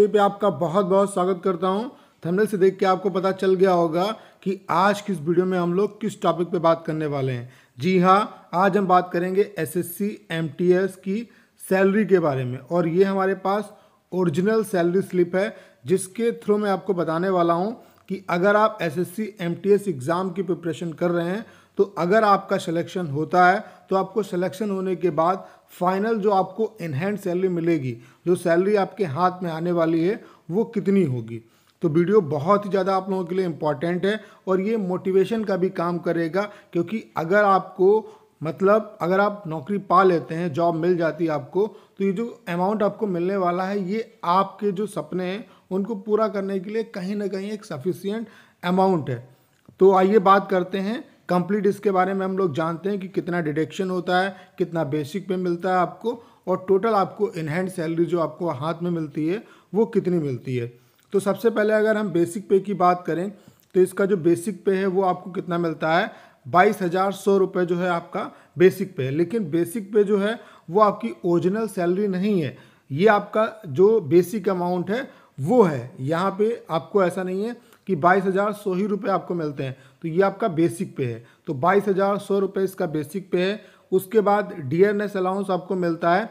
ये पे आपका बहुत बहुत स्वागत करता हूँ थंबनेल से देख के आपको पता चल गया होगा कि आज किस वीडियो में हम लोग किस टॉपिक पे बात करने वाले हैं जी हाँ आज हम बात करेंगे एसएससी एमटीएस की सैलरी के बारे में और ये हमारे पास ओरिजिनल सैलरी स्लिप है जिसके थ्रू मैं आपको बताने वाला हूँ कि अगर आप एस एस एग्ज़ाम की प्रिपरेशन कर रहे हैं तो अगर आपका सिलेक्शन होता है तो आपको सिलेक्शन होने के बाद फाइनल जो आपको इनहैंड सैलरी मिलेगी जो सैलरी आपके हाथ में आने वाली है वो कितनी होगी तो वीडियो बहुत ही ज़्यादा आप लोगों के लिए इम्पॉर्टेंट है और ये मोटिवेशन का भी काम करेगा क्योंकि अगर आपको मतलब अगर आप नौकरी पा लेते हैं जॉब मिल जाती है आपको तो ये जो अमाउंट आपको मिलने वाला है ये आपके जो सपने हैं उनको पूरा करने के लिए कहीं ना कहीं एक सफिशियंट अमाउंट है तो आइए बात करते हैं कंप्लीट इसके बारे में हम लोग जानते हैं कि कितना डिडक्शन होता है कितना बेसिक पे मिलता है आपको और टोटल आपको इनहैंड सैलरी जो आपको हाथ में मिलती है वो कितनी मिलती है तो सबसे पहले अगर हम बेसिक पे की बात करें तो इसका जो बेसिक पे है वो आपको कितना मिलता है बाईस हज़ार सौ रुपये जो है आपका बेसिक पे है लेकिन बेसिक पे जो है वो आपकी ओरिजिनल सैलरी नहीं है ये आपका जो बेसिक अमाउंट है वो है यहाँ पे आपको ऐसा नहीं है कि बाईस हज़ार सौ ही रुपये आपको मिलते हैं तो ये आपका बेसिक पे है तो बाईस हज़ार सौ रुपये इसका बेसिक पे है उसके बाद डीएनएस अलाउंस आपको मिलता है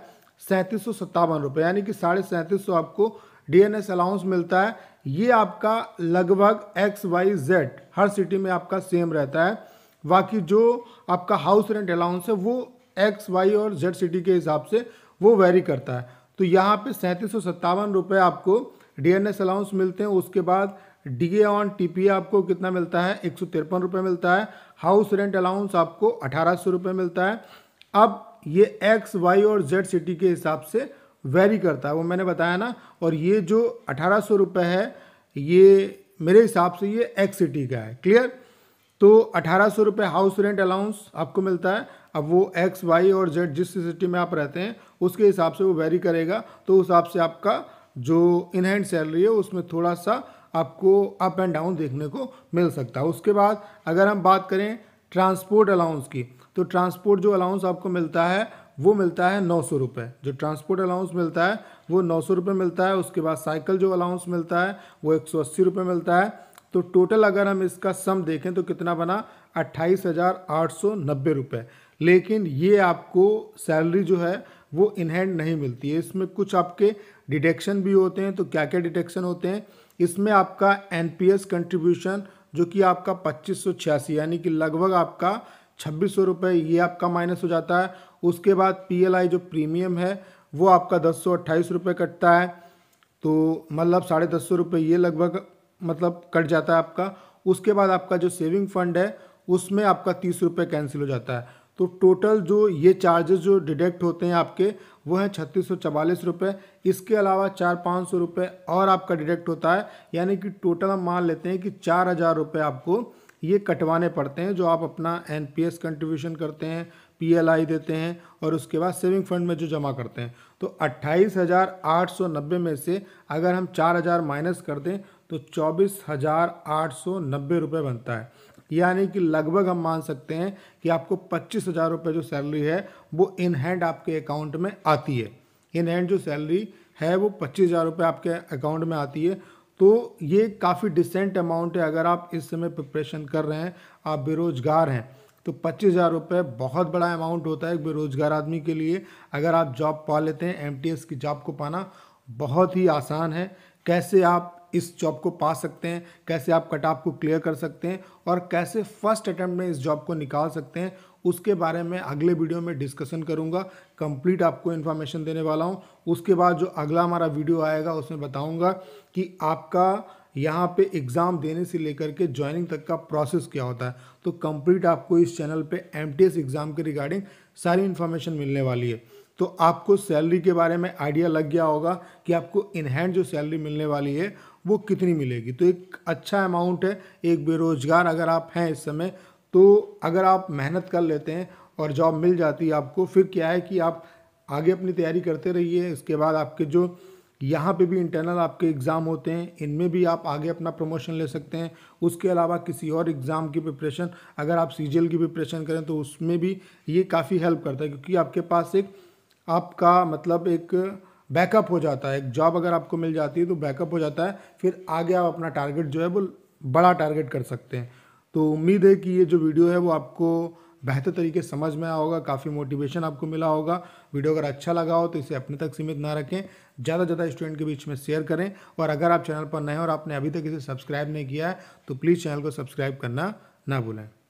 सैंतीस सौ सत्तावन रुपये यानी कि साढ़े सैंतीस सौ आपको डीएनएस अलाउंस मिलता है ये आपका लगभग एक्स वाई जेड हर सिटी में आपका सेम रहता है बाकी जो आपका हाउस रेंट अलाउंस है वो एक्स वाई और जेड सिटी के हिसाब से वो वेरी करता है तो यहाँ पे सैंतीस सौ सत्तावन रुपये आपको डी एन एस अलाउंस मिलते हैं उसके बाद D A on T P आपको कितना मिलता है एक सौ तिरपन रुपये मिलता है हाउस रेंट अलाउंस आपको अठारह सौ रुपये मिलता है अब ये एक्स वाई और जेड सिटी के हिसाब से वेरी करता है वो मैंने बताया ना और ये जो अठारह सौ रुपये है ये मेरे हिसाब से ये एक्स सिटी का है क्लियर तो अठारह सौ रुपये हाउस रेंट अलाउंस आपको मिलता है अब वो एक्स वाई और जेड जिस सिटी में आप रहते हैं उसके हिसाब से वो वेरी करेगा तो उस हिसाब से आपका जो इनहैंड सैलरी है उसमें थोड़ा सा आपको अप एंड डाउन देखने को मिल सकता है उसके बाद अगर हम बात करें ट्रांसपोर्ट अलाउंस की तो ट्रांसपोर्ट जो अलाउंस आपको मिलता है वो मिलता है नौ सौ रुपये जो ट्रांसपोर्ट अलाउंस मिलता है वो नौ सौ रुपये मिलता है उसके बाद साइकिल जो अलाउंस मिलता है वो एक सौ अस्सी रुपये मिलता है तो टोटल अगर हम इसका सम देखें तो कितना बना अट्ठाईस हज़ार आठ सौ नब्बे रुपये लेकिन ये आपको सैलरी जो है वो इनहैंड नहीं मिलती है इसमें कुछ आपके डिटेक्शन भी होते हैं तो क्या क्या डिटेक्शन होते हैं इसमें आपका एन कंट्रीब्यूशन जो कि आपका पच्चीस यानी कि लगभग आपका छब्बीस सौ रुपये ये आपका माइनस हो जाता है उसके बाद पी जो प्रीमियम है वो आपका दस सौ अट्ठाईस रुपये कटता है तो मतलब साढ़े दस सौ रुपये ये लगभग मतलब कट जाता है आपका उसके बाद आपका जो सेविंग फंड है उसमें आपका तीस रुपये कैंसिल हो जाता है तो टोटल जो ये चार्जेस जो डिडक्ट होते हैं आपके वो हैं छत्तीस सौ चवालीस रुपये इसके अलावा चार पाँच सौ रुपये और आपका डिडक्ट होता है यानी कि टोटल हम मान लेते हैं कि चार हज़ार रुपये आपको ये कटवाने पड़ते हैं जो आप अपना एन पी एस कंट्रीब्यूशन करते हैं पी एल आई देते हैं और उसके बाद सेविंग फंड में जो जमा करते हैं तो अट्ठाईस हज़ार आठ सौ नब्बे में से अगर हम चार हज़ार माइनस कर दें तो चौबीस हज़ार आठ सौ नब्बे रुपये बनता है यानी कि लगभग हम मान सकते हैं कि आपको पच्चीस हज़ार रुपये जो सैलरी है वो इन हैंड आपके अकाउंट में आती है इन हैंड जो सैलरी है वो पच्चीस हज़ार रुपये आपके अकाउंट में आती है तो ये काफ़ी डिसेंट अमाउंट है अगर आप इस समय प्रिपरेशन कर रहे हैं आप बेरोज़गार हैं तो पच्चीस हज़ार रुपये बहुत बड़ा अमाउंट होता है एक बेरोज़गार आदमी के लिए अगर आप जॉब पा लेते हैं एम की जॉब को पाना बहुत ही आसान है कैसे आप इस जॉब को पा सकते हैं कैसे आप कट ऑफ को क्लियर कर सकते हैं और कैसे फर्स्ट अटैम्प्ट में इस जॉब को निकाल सकते हैं उसके बारे में अगले वीडियो में डिस्कशन करूंगा कंप्लीट आपको इन्फॉर्मेशन देने वाला हूं उसके बाद जो अगला हमारा वीडियो आएगा उसमें बताऊंगा कि आपका यहाँ पे एग्ज़ाम देने से लेकर के ज्वाइनिंग तक का प्रोसेस क्या होता है तो कंप्लीट आपको इस चैनल पे एम एग्ज़ाम के रिगार्डिंग सारी इन्फॉर्मेशन मिलने वाली है तो आपको सैलरी के बारे में आइडिया लग गया होगा कि आपको इनहैंड जो सैलरी मिलने वाली है वो कितनी मिलेगी तो एक अच्छा अमाउंट है एक बेरोजगार अगर आप हैं इस समय तो अगर आप मेहनत कर लेते हैं और जॉब मिल जाती है आपको फिर क्या है कि आप आगे अपनी तैयारी करते रहिए इसके बाद आपके जो यहाँ पे भी इंटरनल आपके एग्ज़ाम होते हैं इनमें भी आप आगे अपना प्रमोशन ले सकते हैं उसके अलावा किसी और एग्ज़ाम की प्रिपरेशन अगर आप सी की प्रिपरेशन करें तो उसमें भी ये काफ़ी हेल्प करता है क्योंकि आपके पास एक आपका मतलब एक बैकअप हो जाता है एक जॉब अगर आपको मिल जाती है तो बैकअप हो जाता है फिर आगे आप अपना टारगेट जो है वो बड़ा टारगेट कर सकते हैं तो उम्मीद है कि ये जो वीडियो है वो आपको बेहतर तरीके से समझ में आया होगा काफ़ी मोटिवेशन आपको मिला होगा वीडियो अगर अच्छा लगा हो तो इसे अपने तक सीमित ना रखें ज़्यादा से ज़्यादा स्टूडेंट के बीच में शेयर करें और अगर आप चैनल पर नए और आपने अभी तक इसे सब्सक्राइब नहीं किया है तो प्लीज़ चैनल को सब्सक्राइब करना ना भूलें